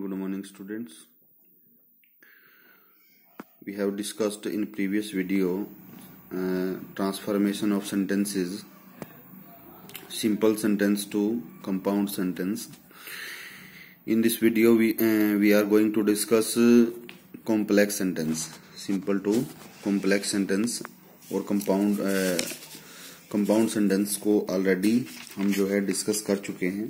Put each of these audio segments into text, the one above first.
good morning students we have discussed in previous video uh, transformation of sentences simple sentence to compound sentence in this video we uh, we are going to discuss uh, complex sentence simple to complex sentence और compound compound sentence को already हम जो है discuss कर चुके हैं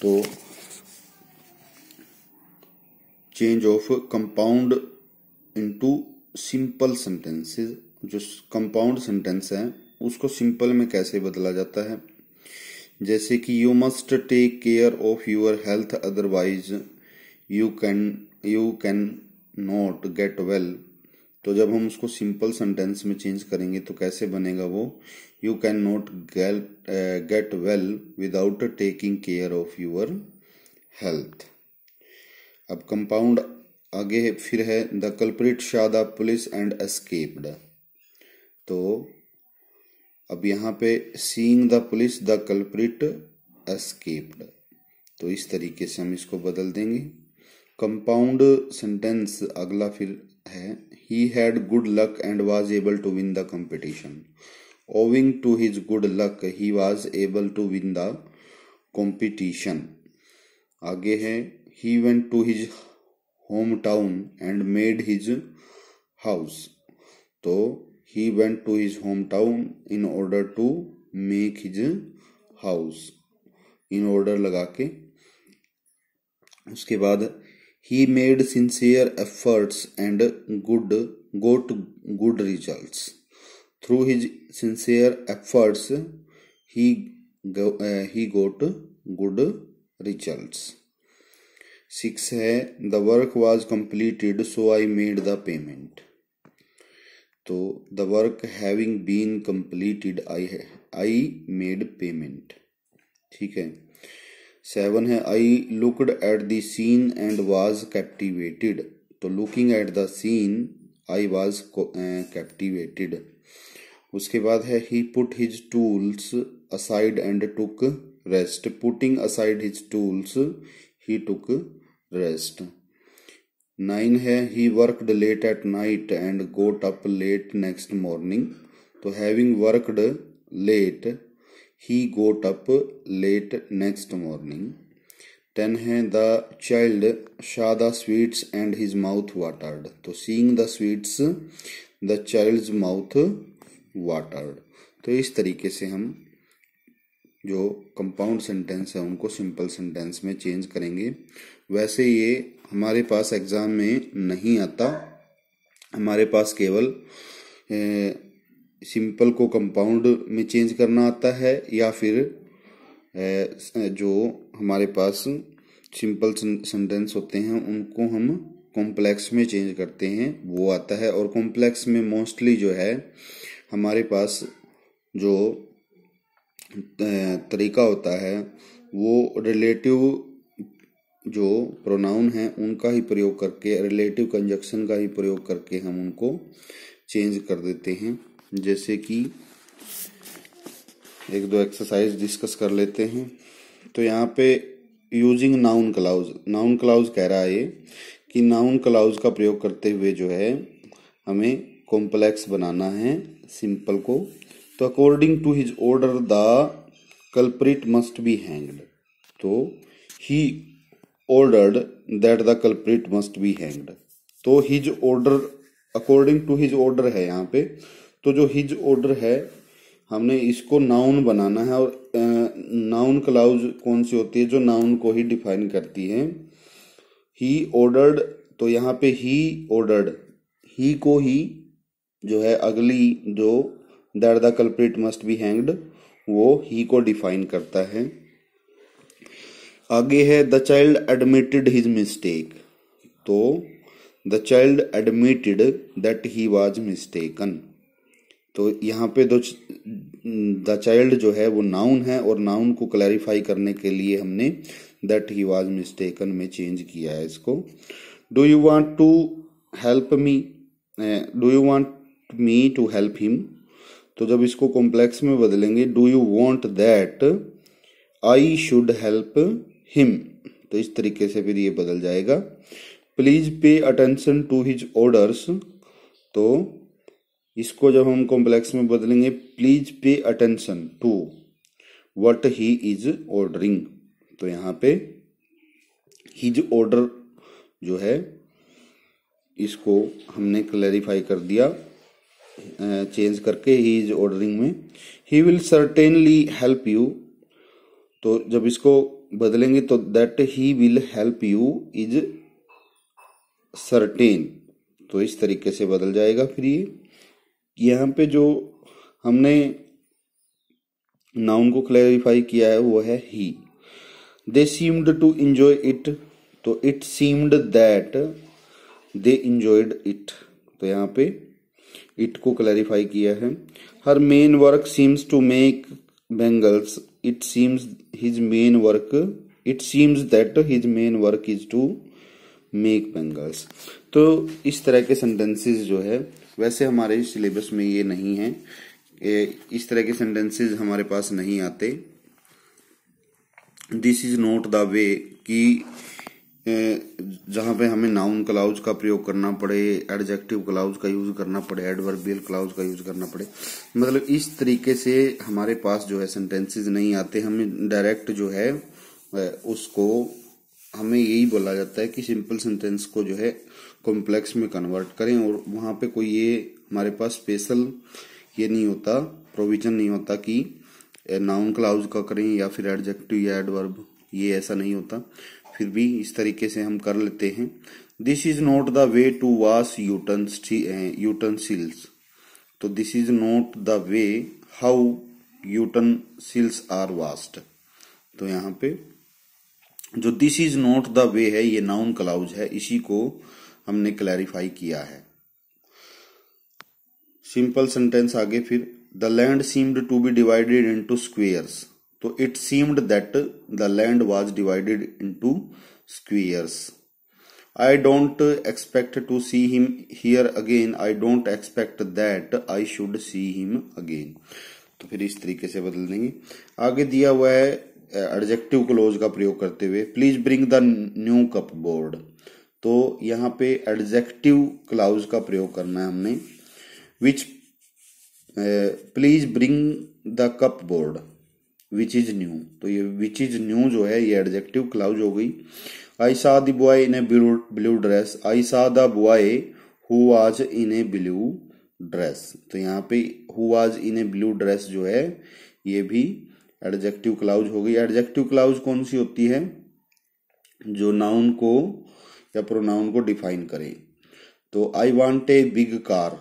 तो change of compound into simple sentences जो कंपाउंड सेंटेंस है उसको सिंपल में कैसे बदला जाता है जैसे कि you must take care of your health otherwise you can you can not get well तो जब हम उसको सिंपल सेंटेंस में चेंज करेंगे तो कैसे बनेगा वो you can not get well without taking care of your health अब कंपाउंड आगे है, फिर है the culprit saw the police and escaped तो अब यहाँ पे seeing the police the culprit escaped तो इस तरीके से हम इसको बदल देंगे कंपाउंड सेंटेंस अगला फिर है he had good luck and was able to win the competition owing to his good luck he was able to win the competition आगे है he went to his hometown and made his house. So he went to his hometown in order to make his house. In order लगा के उसके बाद he made sincere efforts and good got good results. Through his sincere efforts, he go, uh, he got good results. Six है the work was completed so I made the payment तो the work having been completed I है I made payment ठीक है seven है I looked at the scene and was captivated तो looking at the scene I was captivated उसके बाद है he put his tools aside and took rest putting aside his tools he took rest nine है he worked late at night and got up late next morning तो having worked late he got up late next morning ten है the child saw the sweets and his mouth watered तो seeing the sweets the child mouth watered तो इस तरीके से हम जो compound sentence है उनको सिंपल सेंटेंस में चेंज करेंगे वैसे ये हमारे पास एग्ज़ाम में नहीं आता हमारे पास केवल सिंपल को कंपाउंड में चेंज करना आता है या फिर ए, जो हमारे पास सिंपल सेंटेंस होते हैं उनको हम कॉम्प्लेक्स में चेंज करते हैं वो आता है और कॉम्प्लेक्स में मोस्टली जो है हमारे पास जो तरीका होता है वो रिलेटिव जो प्रोनाउन है उनका ही प्रयोग करके रिलेटिव कंजक्शन का ही प्रयोग करके हम उनको चेंज कर देते हैं जैसे कि एक दो एक्सरसाइज डिस्कस कर लेते हैं तो यहाँ पे using noun clause noun clause कह रहा है ये कि नाउन क्लाउज का प्रयोग करते हुए जो है हमें कॉम्प्लेक्स बनाना है सिंपल को तो according to his order the culprit must be hanged तो he ordered that the culprit must be hanged तो his order according to his order है यहाँ पे तो जो हिज ऑर्डर है हमने इसको नाउन बनाना है और नाउन क्लाउज कौन सी होती है जो नाउन को ही डिफाइन करती है ही ऑर्डर्ड तो यहाँ पे ही ऑर्डर्ड ही को ही जो है अगली जो that the culprit must be hanged वो ही को डिफाइन करता है आगे है the child admitted his mistake तो the child admitted that he was mistaken तो यहाँ पे दो द चाइल्ड जो है वो नाउन है और नाउन को क्लैरिफाई करने के लिए हमने दैट ही वॉज मिस्टेकन में चेंज किया है इसको do you want to help me do you want me to help him तो जब इसको कॉम्प्लेक्स में बदलेंगे do you want that I should help him तो इस तरीके से फिर ये बदल जाएगा please pay attention to his orders तो इसको जब हम कॉम्प्लेक्स में बदलेंगे प्लीज तो pay attention to what he is ordering तो यहां पे हिज ऑर्डर जो है इसको हमने क्लैरिफाई कर दिया चेंज करके ही इज ऑर्डरिंग में he will certainly help you तो जब इसको बदलेंगे तो that he will help you is certain तो इस तरीके से बदल जाएगा फिर ये यहाँ पे जो हमने नाउन को क्लैरिफाई किया है वो है he they seemed to enjoy it तो it seemed that they enjoyed it तो यहाँ पे इट को क्लैरिफाई किया है her main work seems to make bangles it seems his main work it seems that his main work is to make bangles तो इस तरह के सेंटेंसेस जो है वैसे हमारे सिलेबस में ये नहीं है इस तरह के सेंटेंसेस हमारे पास नहीं आते this is not the way कि जहाँ पे हमें नाउन क्लाउज का प्रयोग करना पड़े एडजेक्टिव क्लाउज का यूज करना पड़े एडवर्बियल क्लाउज का यूज करना पड़े मतलब इस तरीके से हमारे पास जो है सेंटेंसेस नहीं आते हमें डायरेक्ट जो है उसको हमें यही बोला जाता है कि सिंपल सेंटेंस को जो है कॉम्प्लेक्स में कन्वर्ट करें और वहाँ पे कोई ये हमारे पास स्पेशल ये नहीं होता प्रोविजन नहीं होता कि नाउन क्लाउज का करें या फिर एडजेक्टिव या एडवर्ब ये ऐसा नहीं होता फिर भी इस तरीके से हम कर लेते हैं this is not the way to wash utensils तो this is not the way how utensils are washed तो यहाँ पे जो this is not the way है ये नाउन क्लाउज है इसी को हमने क्लैरिफाई किया है सिंपल सेंटेंस आगे फिर the land seemed to be divided into squares तो it seemed that the land was divided to squares I don't expect to see him here again I don't expect that I should see him again तो फिर इस तरीके से बदल देंगे आगे दिया हुआ है एडजेक्टिव क्लोज का प्रयोग करते हुए please bring the new cupboard तो यहाँ पे एडजेक्टिव क्लाउज का प्रयोग करना है हमने which please bring the cupboard which is new तो ये विच इज न्यू जो है ये एडजेक्टिव क्लाउज हो गई I saw the boy in a blue blue dress I saw the boy who आज इन ए ब्लू ड्रेस तो यहाँ पे हु आज इन ए ब्लू ड्रेस जो है ये भी एडजेक्टिव क्लाउज हो गई एडजेक्टिव क्लाउज कौन सी होती है जो नाउन को या प्रोनाउन को डिफाइन करे तो I want a big car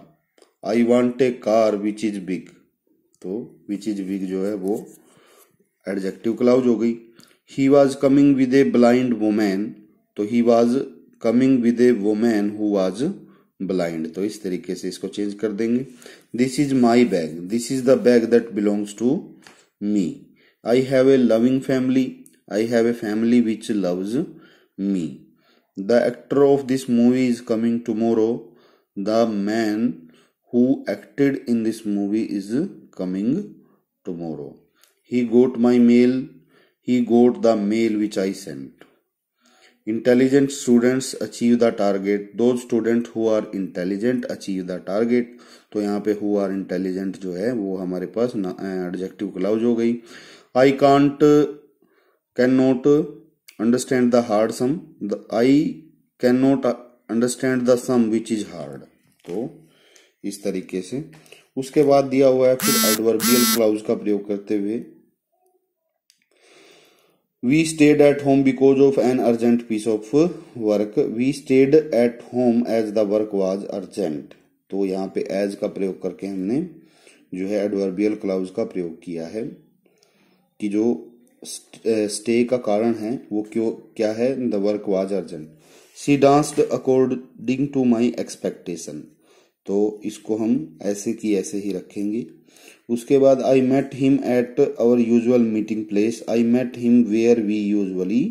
I want a car which is big तो विच इज बिग जो है वो एडजेक्टिव क्लाउज हो गई he was coming with a blind woman तो he was coming with a woman who was blind तो इस तरीके से इसको चेंज कर देंगे this is my bag this is the bag that belongs to me I have a loving family I have a family which loves me the actor of this movie is coming tomorrow the man who acted in this movie is coming tomorrow He got my mail. He got the mail which I sent. Intelligent students achieve the target. Those student who are intelligent achieve the target. तो यहाँ पे who are intelligent जो है वो हमारे पास adjective clause हो गई I can't can not understand the hard sum I can not understand the sum which is hard तो इस तरीके से उसके बाद दिया हुआ है फिर एडवर्बियल क्लाउज का प्रयोग करते हुए we stayed at home because of an urgent piece of work we stayed at home as the work was urgent तो यहाँ पे as का प्रयोग करके हमने जो है एडवर्बियल क्लाउज का प्रयोग किया है कि जो स्टे का कारण है वो क्यों क्या है the work was urgent she danced according to my expectation तो इसको हम ऐसे की ऐसे ही रखेंगे उसके बाद I met him at our usual meeting place I met him where we usually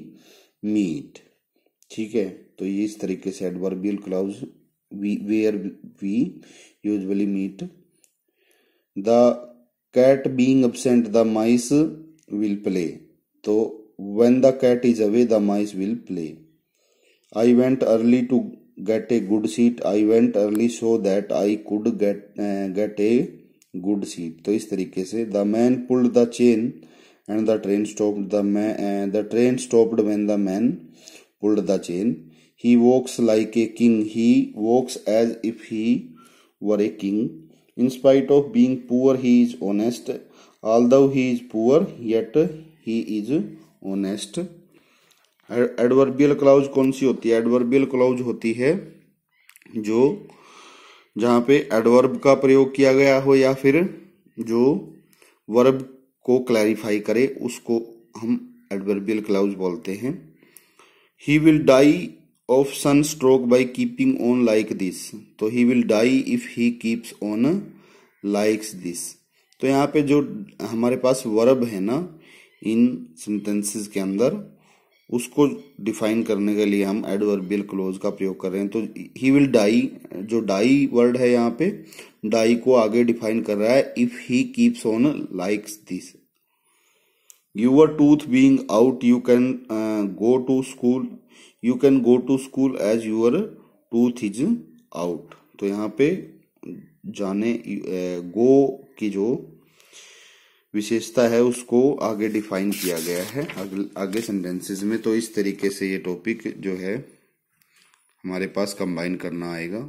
meet ठीक है तो ये इस तरीके से adverbial clause where we usually meet the cat being absent the mice will play तो when the cat is away the mice will play I went early to get a good seat I went early so that I could get get a good seat तो इस तरीके से the man pulled the chain and the train stopped the man the train stopped when the man pulled the chain he walks like a king he walks as if he were a king spite of being poor he is is all although he is poor yet he is honest adverbial clause कौन सी होती है adverbial clause होती है जो जहां पे adverb का प्रयोग किया गया हो या फिर जो वर्ब को क्लैरिफाई करे उसको हम एडवर्बियल क्लाउज बोलते हैं he will die of sunstroke by keeping on like this तो he will die if he keeps on likes this तो यहाँ पे जो हमारे पास वर्ब है ना इन सेंटेंसेस के अंदर उसको डिफाइन करने के लिए हम एडवर्बियल क्लोज का प्रयोग कर रहे हैं तो ही विल डाई जो डाई वर्ड है यहाँ पे डाई को आगे डिफाइन कर रहा है if he keeps on likes this your tooth being out you can go to school you can go to school as your tooth is out तो यहाँ पे जाने गो uh, की जो विशेषता है उसको आगे डिफाइन किया गया है आगे, आगे सेंटेंसेस में तो इस तरीके से ये टॉपिक जो है हमारे पास कंबाइन करना आएगा